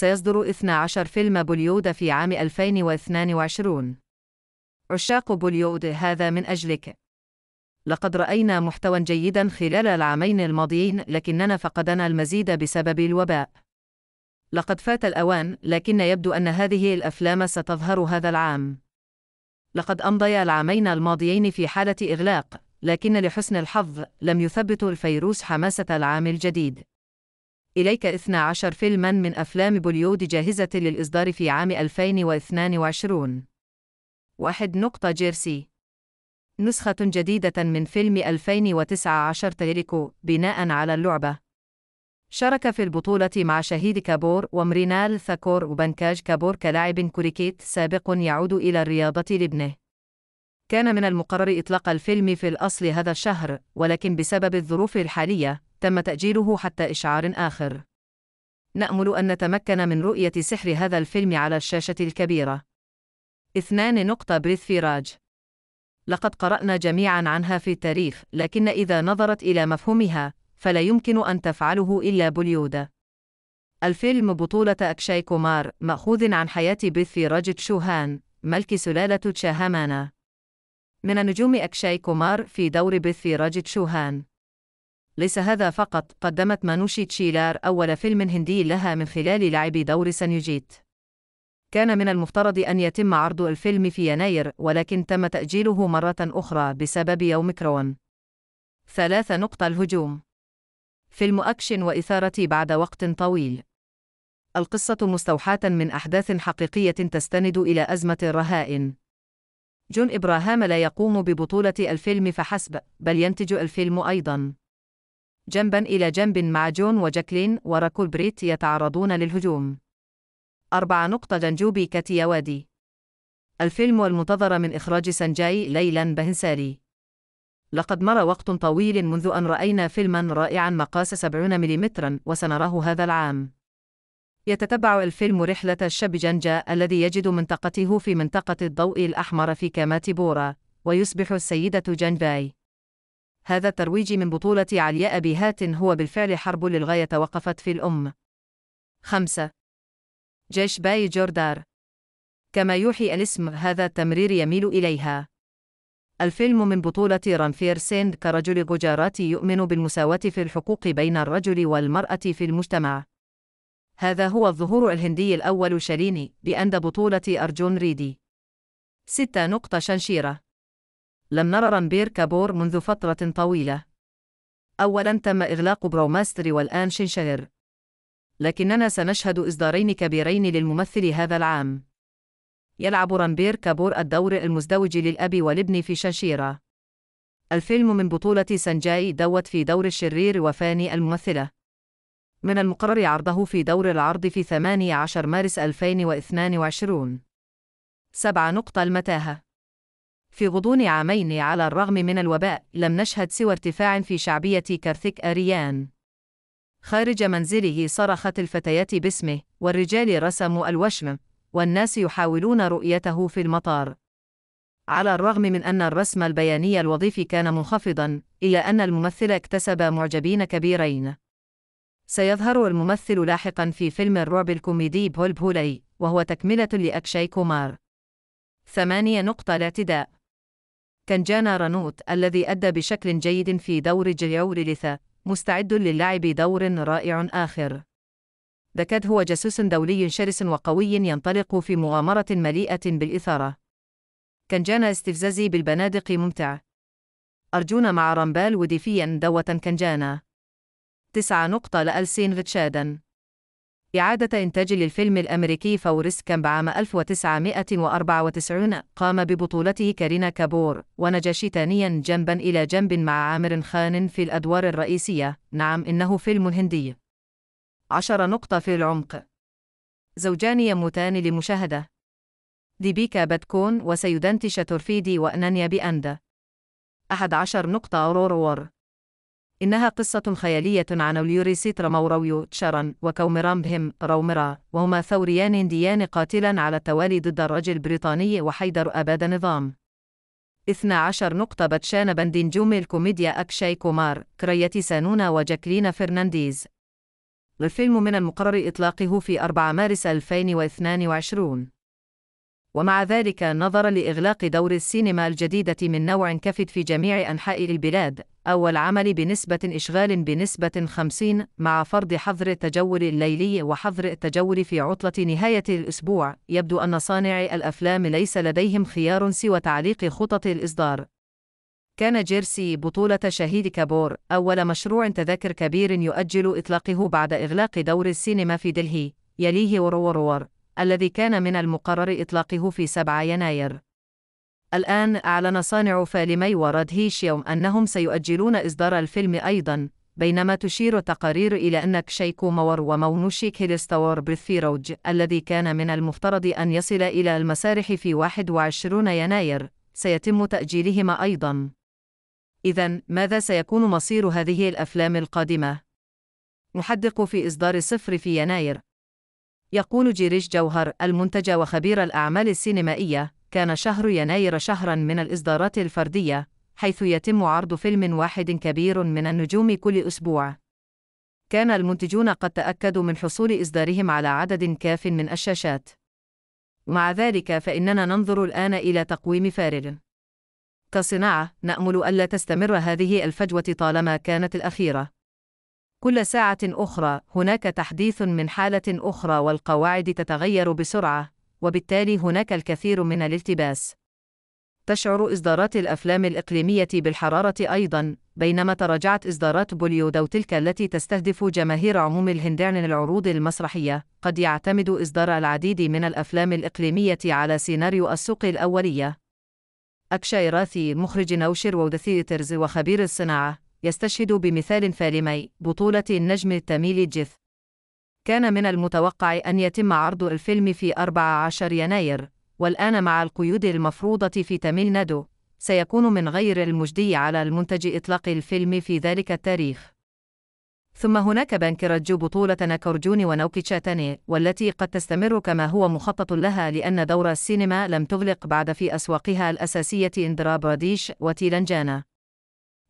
سيصدر 12 فيلم بوليود في عام 2022 عشاق بوليود هذا من أجلك لقد رأينا محتوى جيدا خلال العامين الماضيين لكننا فقدنا المزيد بسبب الوباء لقد فات الأوان لكن يبدو أن هذه الأفلام ستظهر هذا العام لقد أمضيا العامين الماضيين في حالة إغلاق لكن لحسن الحظ لم يثبت الفيروس حماسة العام الجديد إليك 12 فيلماً من أفلام بوليود جاهزة للإصدار في عام 2022. 1 نقطة جيرسي نسخة جديدة من فيلم 2019 تيريكو بناء على اللعبة. شارك في البطولة مع شهيد كابور ومرينال ثاكور وبنكاج كابور كلاعب كوريكيت سابق يعود إلى الرياضة لابنه. كان من المقرر إطلاق الفيلم في الأصل هذا الشهر، ولكن بسبب الظروف الحالية، تم تأجيله حتى إشعار آخر. نأمل أن نتمكن من رؤية سحر هذا الفيلم على الشاشة الكبيرة. 2 نقطة بريث فيراج لقد قرأنا جميعا عنها في التاريخ، لكن إذا نظرت إلى مفهومها، فلا يمكن أن تفعله إلا بوليودا. الفيلم بطولة أكشاي كومار، مأخوذ عن حياة بريث فيراج تشوهان، ملك سلالة تشاهامانا. من النجوم أكشاي كومار في دور بريث فيراج تشوهان. ليس هذا فقط قدمت مانوشي تشيلار أول فيلم هندي لها من خلال لعب دور سنيجيت كان من المفترض أن يتم عرض الفيلم في يناير ولكن تم تأجيله مرة أخرى بسبب يوم كرون ثلاثة نقطة الهجوم فيلم أكشن وإثارة بعد وقت طويل القصة مستوحاة من أحداث حقيقية تستند إلى أزمة الرهائن. جون إبراهام لا يقوم ببطولة الفيلم فحسب، بل ينتج الفيلم أيضاً. جنبا إلى جنب مع جون وجاكلين وراكول بريت يتعرضون للهجوم. أربعة نقطة جنجوبي وادي الفيلم المنتظر من إخراج سانجاي ليلا بهنساري لقد مر وقت طويل منذ أن رأينا فيلما رائعا مقاس 70 ملم وسنراه هذا العام يتتبع الفيلم رحلة الشاب جنجا الذي يجد منطقته في منطقة الضوء الأحمر في كاماتيبورا ويصبح السيدة جنباي هذا الترويج من بطولة علياء بيهات هو بالفعل حرب للغاية توقفت في الأم. 5. جيش باي جوردار كما يوحي الاسم هذا التمرير يميل إليها. الفيلم من بطولة رانفير سيند كرجل جوجاراتي يؤمن بالمساواة في الحقوق بين الرجل والمرأة في المجتمع. هذا هو الظهور الهندي الأول شاليني بأند بطولة أرجون ريدي. 6. نقطة شنشيرة لم نرى رانبير كابور منذ فترة طويلة. أولاً تم إغلاق بروماستر والآن شنشهر. لكننا سنشهد إصدارين كبيرين للممثل هذا العام. يلعب رانبير كابور الدور المزدوج للأب والابن في شنشيرة. الفيلم من بطولة سانجاي دوت في دور الشرير وفاني الممثلة. من المقرر عرضه في دور العرض في 18 مارس 2022. 7 نقطة المتاهة في غضون عامين على الرغم من الوباء لم نشهد سوى ارتفاع في شعبية كارثيك أريان خارج منزله صرخت الفتيات باسمه والرجال رسموا الوشم والناس يحاولون رؤيته في المطار على الرغم من أن الرسم البياني الوظيفي كان منخفضا إلا أن الممثل اكتسب معجبين كبيرين سيظهر الممثل لاحقا في فيلم الرعب الكوميدي بول بهولي وهو تكملة لأكشاي كومار ثمانية نقطة الاعتداء كنجانا رانوت الذي أدى بشكل جيد في دور جيور ليثا مستعد للعب دور رائع آخر دكاد هو جاسوس دولي شرس وقوي ينطلق في مغامرة مليئة بالإثارة كنجانا استفزازي بالبنادق ممتع أرجونا مع رامبال وديفيا دوة كنجانا تسعة نقطة لألسين غتشادن. إعادة إنتاج للفيلم الأمريكي كامب عام 1994 قام ببطولته كارينا كابور ونجا شيطانيا جنبا إلى جنب مع عامر خان في الأدوار الرئيسية نعم إنه فيلم هندي عشر نقطة في العمق زوجان يموتان لمشاهدة ديبيكا باتكون وسيدانتي شاتورفيدي وأنانيا بأندا عشر نقطة أورور إنها قصة خيالية عن سيترا موراويو تشارن وكومرام بهم رومرا وهما ثوريان هنديان قاتلا على التوالي ضد الرجل البريطاني وحيدر أباد نظام 12 نقطة باتشان بندنجوم الكوميديا أكشاي كومار كريتي سانونا وجاكلين فرنانديز الفيلم من المقرر إطلاقه في 4 مارس 2022 ومع ذلك نظرا لإغلاق دور السينما الجديدة من نوع كفت في جميع أنحاء البلاد أو العمل بنسبة إشغال بنسبة 50 مع فرض حظر التجول الليلي وحظر التجول في عطلة نهاية الأسبوع، يبدو أن صانعي الأفلام ليس لديهم خيار سوى تعليق خطط الإصدار. كان جيرسي بطولة شهيد كابور أول مشروع تذاكر كبير يؤجل إطلاقه بعد إغلاق دور السينما في دلهي، يليه وروروار، الذي كان من المقرر إطلاقه في 7 يناير. الآن أعلن صانع فيلمي هيش يوم أنهم سيؤجلون إصدار الفيلم أيضا بينما تشير تقارير إلى أن كشي كومور ومونوشي كيلستور بريثيروج الذي كان من المفترض أن يصل إلى المسارح في 21 يناير سيتم تأجيلهما أيضا إذا ماذا سيكون مصير هذه الأفلام القادمة؟ نحدق في إصدار صفر في يناير يقول جيريش جوهر المنتج وخبير الأعمال السينمائية كان شهر يناير شهرا من الإصدارات الفردية، حيث يتم عرض فيلم واحد كبير من النجوم كل أسبوع. كان المنتجون قد تأكدوا من حصول إصدارهم على عدد كاف من الشاشات. مع ذلك فإننا ننظر الآن إلى تقويم فارغ. كصناعة، نأمل ألا تستمر هذه الفجوة طالما كانت الأخيرة. كل ساعة أخرى هناك تحديث من حالة أخرى والقواعد تتغير بسرعة، وبالتالي هناك الكثير من الالتباس. تشعر إصدارات الأفلام الإقليمية بالحرارة أيضاً، بينما تراجعت إصدارات بوليود أو تلك التي تستهدف جماهير عموم الهند عن العروض المسرحية، قد يعتمد إصدار العديد من الأفلام الإقليمية على سيناريو السوق الأولية. أكشاي راثي مخرج نوشر وود ثيترز وخبير الصناعة، يستشهد بمثال فالمي بطولة النجم التميلي جيث كان من المتوقع أن يتم عرض الفيلم في 14 يناير، والآن مع القيود المفروضة في تاميل نادو، سيكون من غير المجدي على المنتج إطلاق الفيلم في ذلك التاريخ. ثم هناك بانكراتجو بطولة ونوكي تشاتاني، والتي قد تستمر كما هو مخطط لها لأن دور السينما لم تغلق بعد في أسواقها الأساسية إندرا براديش وتيلانجانا.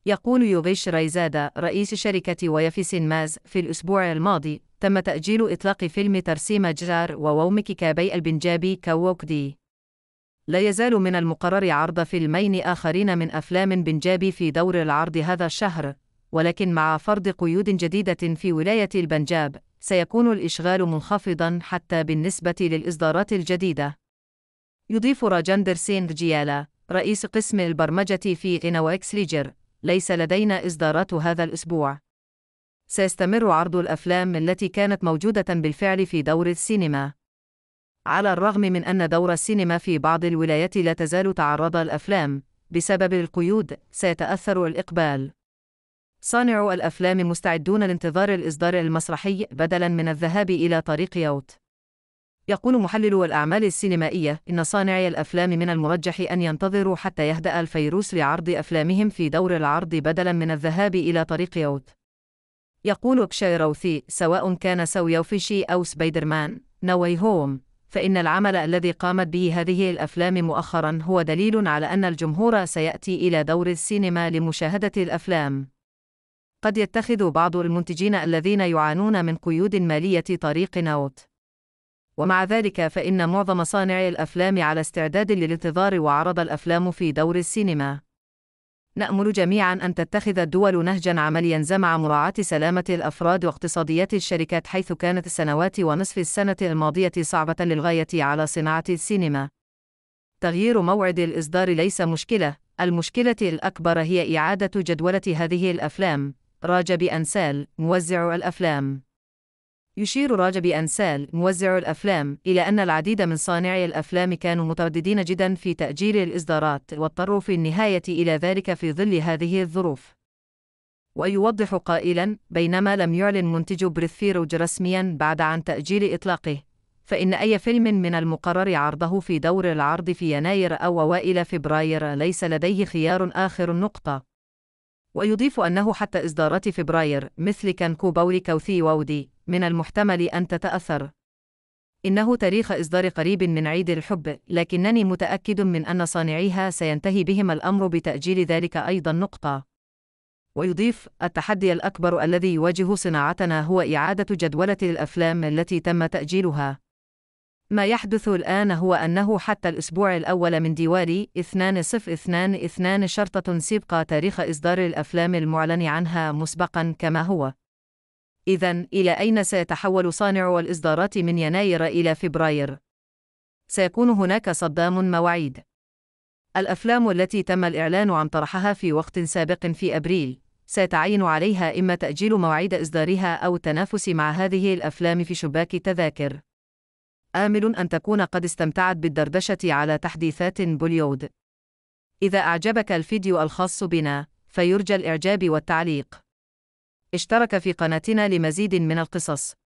يقول يوفيش رايزادا رئيس شركة ويفيس ماز في الأسبوع الماضي تم تأجيل إطلاق فيلم ترسيم جزار ووومك كابي البنجابي كووكدي لا يزال من المقرر عرض فيلمين آخرين من أفلام بنجابي في دور العرض هذا الشهر ولكن مع فرض قيود جديدة في ولاية البنجاب سيكون الإشغال منخفضا حتى بالنسبة للإصدارات الجديدة يضيف راجندر سينغ جيالا رئيس قسم البرمجة في إنوكس ليجر ليس لدينا إصدارات هذا الأسبوع. سيستمر عرض الأفلام التي كانت موجودة بالفعل في دور السينما. على الرغم من أن دور السينما في بعض الولايات لا تزال تعرض الأفلام بسبب القيود، سيتأثر الإقبال. صانعو الأفلام مستعدون لانتظار الإصدار المسرحي بدلاً من الذهاب إلى طريق يوت. يقول محللو الأعمال السينمائية إن صانعي الأفلام من المرجح أن ينتظروا حتى يهدأ الفيروس لعرض أفلامهم في دور العرض بدلاً من الذهاب إلى طريق يوت. يقول كشيروثي سواء كان سويوفيشي أو سبايدر مان نوي هوم فإن العمل الذي قامت به هذه الأفلام مؤخراً هو دليل على أن الجمهور سيأتي إلى دور السينما لمشاهدة الأفلام. قد يتخذ بعض المنتجين الذين يعانون من قيود مالية طريق نوت. ومع ذلك فإن معظم صانعي الأفلام على استعداد للانتظار وعرض الأفلام في دور السينما. نأمل جميعا أن تتخذ الدول نهجا عمليا مع مراعاة سلامة الأفراد واقتصاديات الشركات حيث كانت السنوات ونصف السنة الماضية صعبة للغاية على صناعة السينما. تغيير موعد الإصدار ليس مشكلة، المشكلة الأكبر هي إعادة جدولة هذه الأفلام. راجب أنسال، موزع الأفلام يشير راجب أنسال موزع الأفلام إلى أن العديد من صانعي الأفلام كانوا مترددين جدا في تأجيل الإصدارات واضطروا في النهاية إلى ذلك في ظل هذه الظروف ويوضح قائلا بينما لم يعلن منتج بريثفيروج رسميا بعد عن تأجيل إطلاقه فإن أي فيلم من المقرر عرضه في دور العرض في يناير أو أوائل فبراير ليس لديه خيار آخر نقطة ويضيف أنه حتى إصدارات فبراير مثل كانكو بول كوثي وودي من المحتمل أن تتأثر إنه تاريخ إصدار قريب من عيد الحب لكنني متأكد من أن صانعيها سينتهي بهم الأمر بتأجيل ذلك أيضا نقطة ويضيف التحدي الأكبر الذي يواجه صناعتنا هو إعادة جدولة الأفلام التي تم تأجيلها ما يحدث الآن هو أنه حتى الأسبوع الأول من ديوالي 2022 شرطة سيبقى تاريخ إصدار الأفلام المعلن عنها مسبقا كما هو. إذا إلى أين سيتحول صانع الإصدارات من يناير إلى فبراير؟ سيكون هناك صدام مواعيد. الأفلام التي تم الإعلان عن طرحها في وقت سابق في أبريل سيتعين عليها إما تأجيل مواعيد إصدارها أو التنافس مع هذه الأفلام في شباك التذاكر. آمل أن تكون قد استمتعت بالدردشة على تحديثات بوليود. إذا أعجبك الفيديو الخاص بنا، فيرجى الإعجاب والتعليق. اشترك في قناتنا لمزيد من القصص.